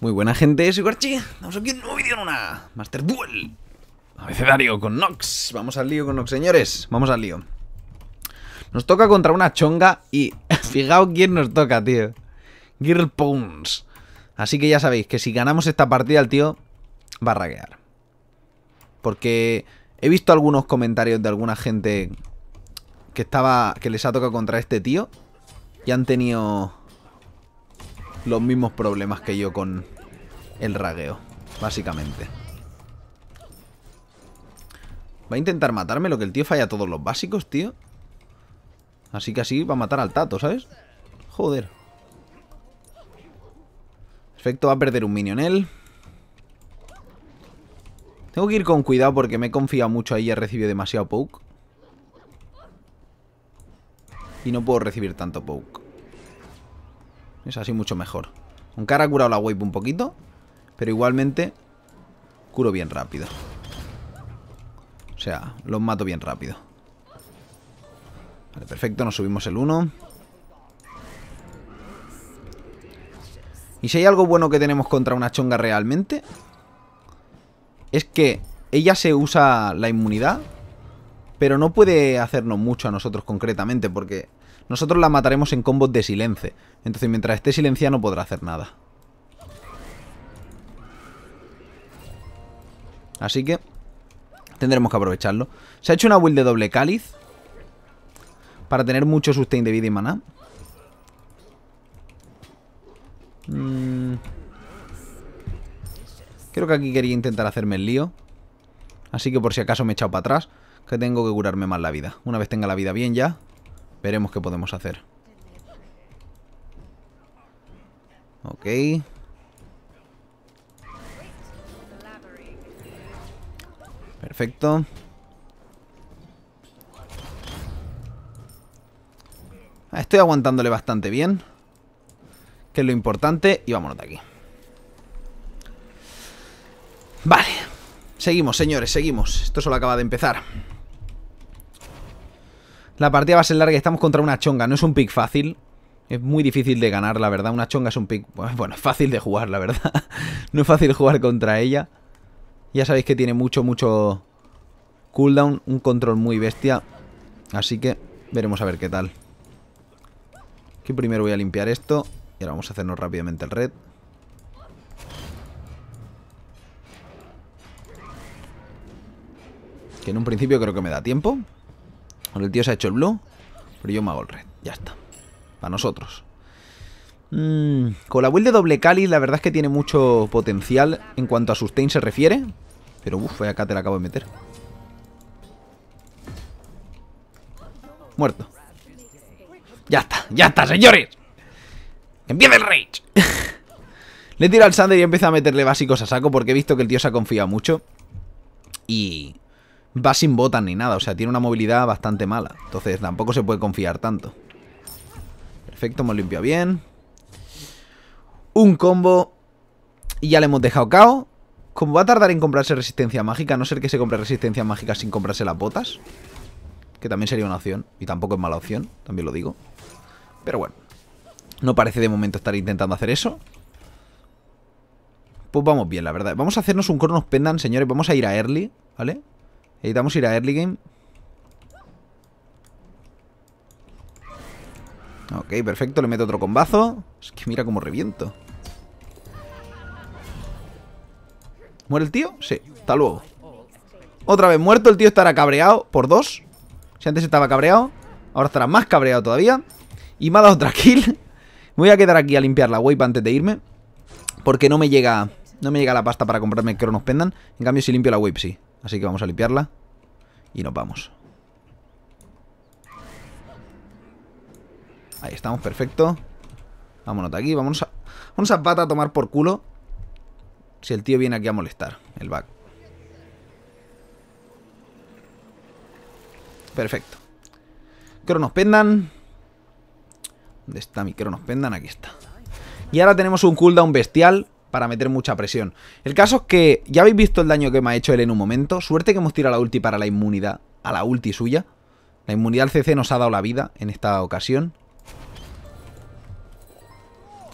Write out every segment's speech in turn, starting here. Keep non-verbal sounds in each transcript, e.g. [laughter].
Muy buena gente, soy Guarchi. Estamos aquí en un nuevo vídeo en una Master Duel. Abecedario con Nox. Vamos al lío con Nox, señores. Vamos al lío. Nos toca contra una chonga y [laughs] fijaos quién nos toca, tío. Girl Pons. Así que ya sabéis que si ganamos esta partida, el tío va a raguear. Porque he visto algunos comentarios de alguna gente que estaba que les ha tocado contra este tío y han tenido los mismos problemas que yo con el ragueo, básicamente. Va a intentar matarme lo que el tío falla todos los básicos, tío. Así que así va a matar al Tato, ¿sabes? Joder. Perfecto, va a perder un minion él. Tengo que ir con cuidado porque me he confiado mucho ahí y he recibido demasiado poke. Y no puedo recibir tanto poke. Es así mucho mejor. Un cara ha curado la wave un poquito. Pero igualmente curo bien rápido. O sea, los mato bien rápido. Vale, perfecto. Nos subimos el 1. Y si hay algo bueno que tenemos contra una chonga realmente... Es que ella se usa la inmunidad... Pero no puede hacernos mucho a nosotros concretamente porque nosotros la mataremos en combos de silencio. Entonces mientras esté silenciada no podrá hacer nada. Así que tendremos que aprovecharlo. Se ha hecho una build de doble cáliz. Para tener mucho sustain de vida y maná. Mm. Creo que aquí quería intentar hacerme el lío. Así que por si acaso me he echado para atrás. Que tengo que curarme más la vida. Una vez tenga la vida bien ya, Veremos qué podemos hacer. Ok. Perfecto. Ah, estoy aguantándole bastante bien. Que es lo importante. Y vámonos de aquí. Vale. Seguimos, señores, seguimos. Esto solo acaba de empezar. La partida va a ser larga. Estamos contra una chonga. No es un pick fácil. Es muy difícil de ganar, la verdad. Una chonga es un pick... [laughs] Bueno, fácil de jugar, la verdad. [laughs] no es fácil jugar contra ella. Ya sabéis que tiene mucho, mucho cooldown. Un control muy bestia. Así que veremos a ver qué tal. Aquí primero voy a limpiar esto. Y ahora vamos a hacernos rápidamente el red. Que en un principio creo que me da tiempo. El tío se ha hecho el blue, pero yo me hago el red. Ya está. Para nosotros. Mm, con la build de doble Cali, la verdad es que tiene mucho potencial en cuanto a sustain se refiere. Pero uff, eh, acá te la acabo de meter. Muerto. Ya está, ya está, señores. ¡Empieza el rage! [laughs] Le tiro al Sander y empieza a meterle básicos a saco porque he visto que el tío se ha confiado mucho. Y, va sin botas ni nada. O sea, tiene una movilidad bastante mala. Entonces tampoco se puede confiar tanto. Perfecto, hemos limpiado bien. Un combo. Y ya le hemos dejado cao. Como va a tardar en comprarse resistencia mágica, a no ser que se compre resistencia mágica sin comprarse las botas. Que también sería una opción. Y tampoco es mala opción, también lo digo. Pero bueno. No parece de momento estar intentando hacer eso. Pues vamos bien, la verdad. Vamos a hacernos un Cronos pendan, señores. Vamos a ir a Early, ¿vale? Necesitamos ir a early game. Ok, perfecto. Le meto otro combazo. Es que mira cómo reviento. ¿Muere el tío? Sí. Hasta luego. Otra vez muerto. El tío estará cabreado por dos. Si antes estaba cabreado, ahora estará más cabreado todavía. Y me ha dado otra kill. voy a quedar aquí a limpiar la wave antes de irme. Porque no me llega... No me llega la pasta para comprarme Cronos pendan. En cambio, si limpio la wave, sí. Así que vamos a limpiarla. Y nos vamos. Ahí estamos, perfecto. Vámonos de aquí, vámonos a... Vamos a pata a tomar por culo. Si el tío viene aquí a molestar, el back. Perfecto. nos Pendan. ¿Dónde está mi nos Pendan? Aquí está. Y ahora tenemos un cooldown bestial para meter mucha presión. El caso es que ya habéis visto el daño que me ha hecho él en un momento. Suerte que hemos tirado la ulti para la inmunidad, a la ulti suya. La inmunidad al CC nos ha dado la vida en esta ocasión.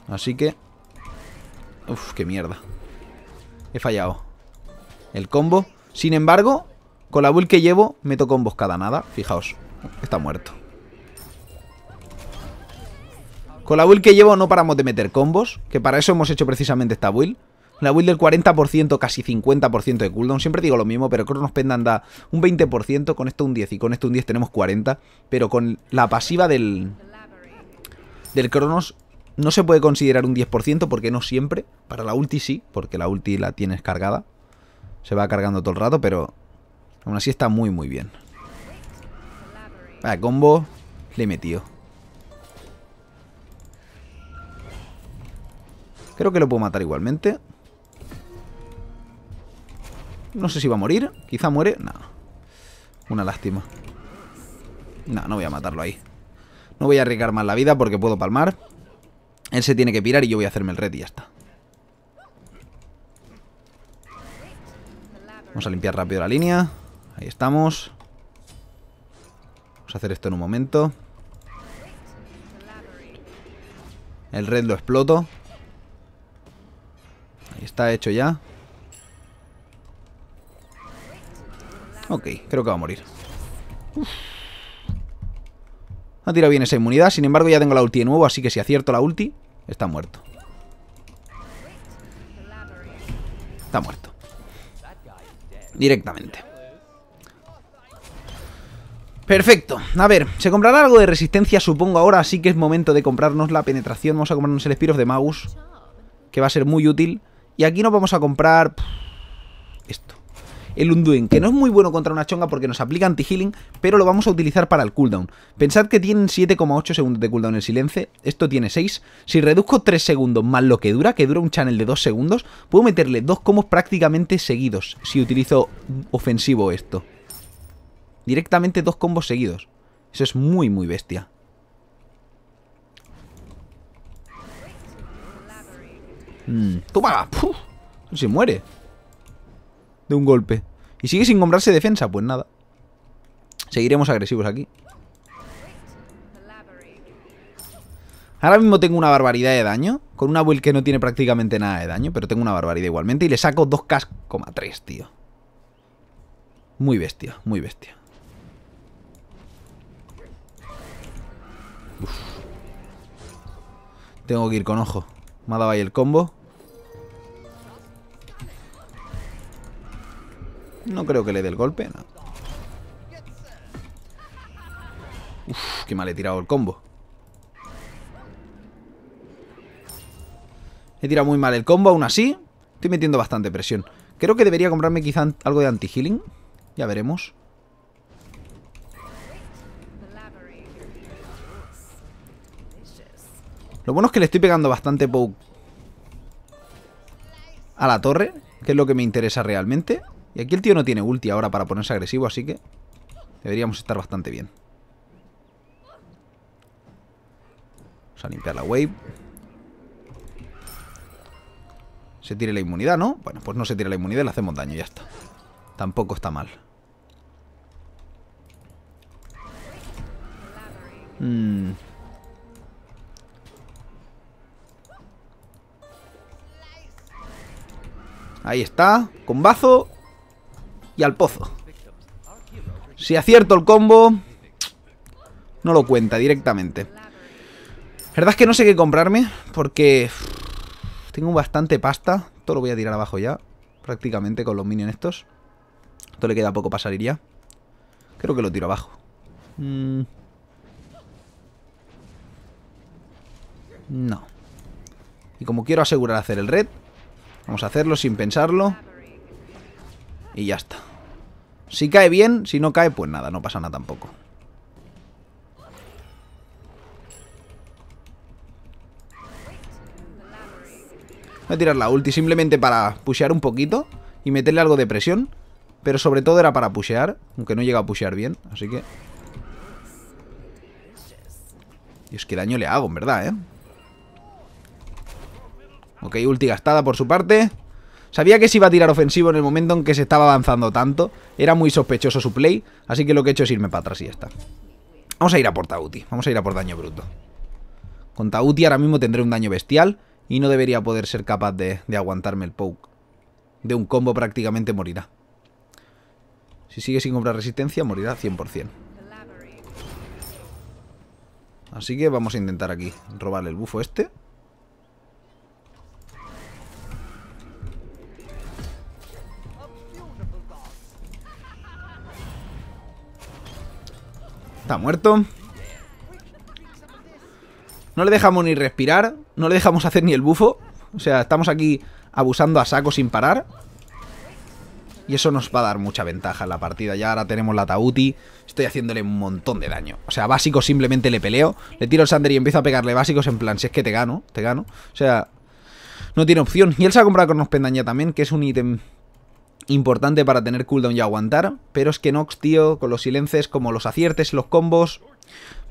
Así que... Uf, qué mierda. He fallado. El combo. Sin embargo, con la build que llevo, meto combos cada nada. Fijaos, está muerto. Con la build que llevo no paramos de meter combos, que para eso hemos hecho precisamente esta build. La build del 40%, casi 50% de cooldown. Siempre digo lo mismo, pero Cronos Pendant da un 20%, con esto un 10 y con esto un 10 tenemos 40. Pero con la pasiva del, del Cronos no se puede considerar un 10% porque no siempre. Para la ulti sí, porque la ulti la tienes cargada. Se va cargando todo el rato, pero aún así está muy muy bien. combo, le he metido. Creo que lo puedo matar igualmente. No sé si va a morir. Quizá muere. No. Una lástima. No, no voy a matarlo ahí. No voy a arriesgar más la vida porque puedo palmar. Él se tiene que pirar y yo voy a hacerme el red y ya está. Vamos a limpiar rápido la línea. Ahí estamos. Vamos a hacer esto en un momento. El red lo exploto. Está hecho ya. Ok, creo que va a morir. Ha tirado bien esa inmunidad. Sin embargo, ya tengo la ulti de nuevo, así que si acierto la ulti, está muerto. Está muerto. Directamente. Perfecto. A ver, se comprará algo de resistencia, supongo, ahora, así que es momento de comprarnos la penetración. Vamos a comprarnos el Espiros de the que va a ser muy útil. Y aquí nos vamos a comprar... esto. El Unduin, que no es muy bueno contra una chonga porque nos aplica anti-healing, pero lo vamos a utilizar para el cooldown. Pensad que tienen 7,8 segundos de cooldown en silencio, esto tiene 6. Si reduzco 3 segundos más lo que dura, que dura un channel de 2 segundos, puedo meterle dos combos prácticamente seguidos si utilizo ofensivo esto. Directamente dos combos seguidos. Eso es muy, muy bestia. Mm. ¡Toma! Se muere. De un golpe. ¿Y sigue sin comprarse defensa? Pues nada. Seguiremos agresivos aquí. Ahora mismo tengo una barbaridad de daño. Con una build que no tiene prácticamente nada de daño. Pero tengo una barbaridad igualmente. Y le saco 2K,3, tío. Muy bestia, muy bestia. Tengo que ir con ojo. Me ha dado ahí el combo. No creo que le dé el golpe. No. Uf, qué mal he tirado el combo. He tirado muy mal el combo, aún así. Estoy metiendo bastante presión. Creo que debería comprarme quizá algo de anti-healing. Ya veremos. Lo bueno es que le estoy pegando bastante poke a la torre, que es lo que me interesa realmente. Y aquí el tío no tiene ulti ahora para ponerse agresivo, así que deberíamos estar bastante bien. Vamos a limpiar la wave. Se tire la inmunidad, ¿no? Bueno, pues no se tira la inmunidad y le hacemos daño, y ya está. Tampoco está mal. Mmm... Ahí está. bazo Y al pozo. Si acierto el combo... No lo cuenta directamente. La verdad es que no sé qué comprarme. Porque... Tengo bastante pasta. Todo lo voy a tirar abajo ya. Prácticamente con los minions estos. Esto le queda poco para salir ya. Creo que lo tiro abajo. Mm. No. Y como quiero asegurar hacer el red, Vamos a hacerlo sin pensarlo. Y ya está. Si cae bien, si no cae, pues nada, no pasa nada tampoco. Voy a tirar la ulti simplemente para pushear un poquito y meterle algo de presión. Pero sobre todo era para pushear, aunque no llega a pushear bien, así que... Y es que daño le hago, en verdad, ¿eh? Ok, ulti gastada por su parte. Sabía que se iba a tirar ofensivo en el momento en que se estaba avanzando tanto. Era muy sospechoso su play, así que lo que he hecho es irme para atrás y ya está. Vamos a ir a por Tauti, vamos a ir a por daño bruto. Con Tauti ahora mismo tendré un daño bestial y no debería poder ser capaz de, aguantarme el poke. De un combo prácticamente morirá. Si sigue sin comprar resistencia, morirá 100%. Así que vamos a intentar aquí robarle el bufo este. Está muerto. No le dejamos ni respirar. No le dejamos hacer ni el bufo. O sea, estamos aquí abusando a saco sin parar. Y eso nos va a dar mucha ventaja en la partida. Ya ahora tenemos la Tauti. Estoy haciéndole un montón de daño. O sea, básico simplemente le peleo. Le tiro el Sander y empiezo a pegarle básicos en plan, si es que te gano, te gano. O sea, no tiene opción. Y él se ha comprado con Pendaña también, que es un ítem importante para tener cooldown y aguantar. Pero es que Nox, tío, con los silences, como los aciertes, los combos,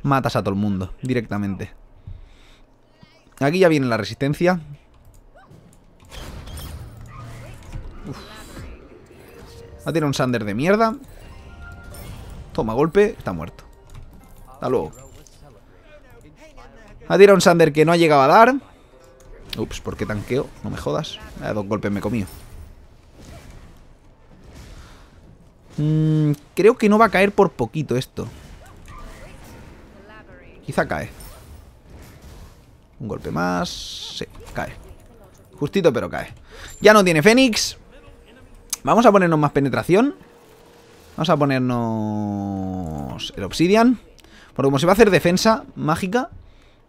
matas a todo el mundo directamente. Aquí ya viene la resistencia. Ha tirado un Sander de mierda. Toma golpe, está muerto. Hasta luego. Ha tirado un Sander que no ha llegado a dar. Ups, ¿por qué tanqueo? No me jodas. dos golpes me he comido. Mm, creo que no va a caer por poquito esto. Quizá cae. Un golpe más. Sí, cae. Justito, pero cae. Ya no tiene Fénix. Vamos a ponernos más penetración. Vamos a ponernos el Obsidian. Porque como se va a hacer defensa mágica,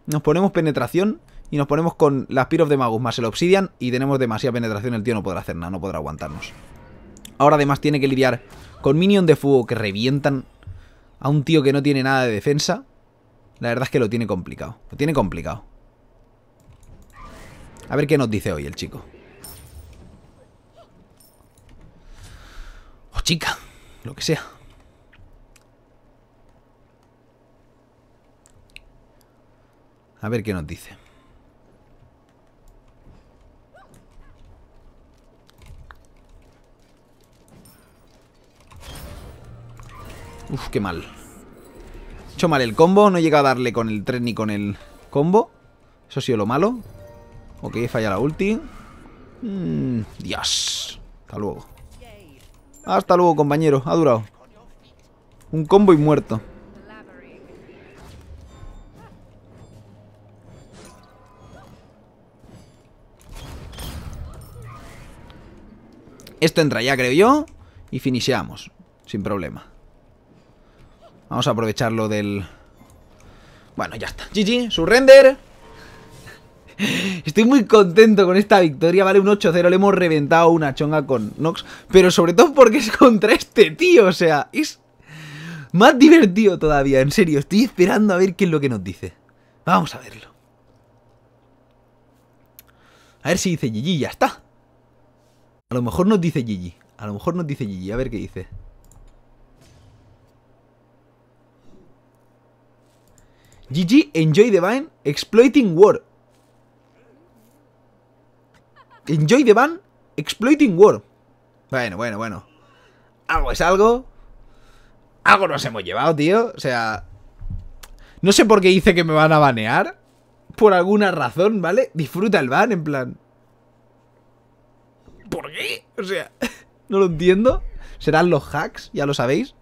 nos ponemos penetración y nos ponemos con las of de Magus más el Obsidian y tenemos demasiada penetración. El tío no podrá hacer nada, no podrá aguantarnos. Ahora además tiene que lidiar con minion de fuego que revientan a un tío que no tiene nada de defensa, la verdad es que lo tiene complicado. Lo tiene complicado. A ver qué nos dice hoy el chico. O chica, lo que sea. A ver qué nos dice. Uf, qué mal. He hecho mal el combo. No he llegado a darle con el tren ni con el combo. Eso ha sido lo malo. Ok, falla la ulti. Mmm. Dios. Hasta luego. Hasta luego, compañero. Ha durado. Un combo y muerto. Esto entra ya, creo yo. Y finiseamos. Sin problema. Vamos a aprovechar lo del... Bueno, ya está. GG, surrender. Estoy muy contento con esta victoria, ¿vale? Un 8-0, le hemos reventado una chonga con Nox. Pero sobre todo porque es contra este tío, o sea, es más divertido todavía, en serio. Estoy esperando a ver qué es lo que nos dice. Vamos a verlo. A ver si dice GG, ya está. A lo mejor nos dice GG. A lo mejor nos dice GG, a ver qué dice. GG, Enjoy the Ban, Exploiting War. Enjoy the van Exploiting War. Bueno, bueno, bueno. Algo es algo. Algo nos hemos llevado, tío. O sea... No sé por qué dice que me van a banear. Por alguna razón, ¿vale? Disfruta el van en plan... ¿Por qué? O sea, [laughs] no lo entiendo. ¿Serán los hacks? Ya lo sabéis.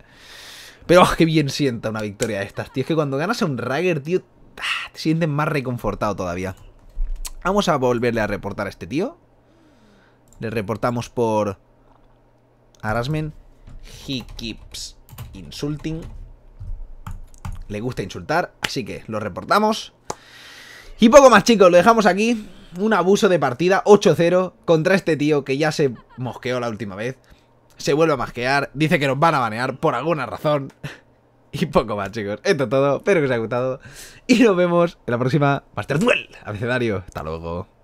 Pero [laughs] qué bien sienta una victoria de estas, tío. Es que cuando ganas a un Rager, tío, ah, te sientes más reconfortado todavía. Vamos a volverle a reportar a este tío. Le reportamos por Arasmen. He keeps insulting. Le gusta insultar, así que lo reportamos. Y poco más, chicos, lo dejamos aquí. Un abuso de partida, 8-0, contra este tío que ya se mosqueó la última vez se vuelve a masquear, dice que nos van a banear por alguna razón. [laughs] Y poco más, chicos. Esto es todo, espero que os haya gustado. Y nos vemos en la próxima Master Duel abecedario. Hasta luego.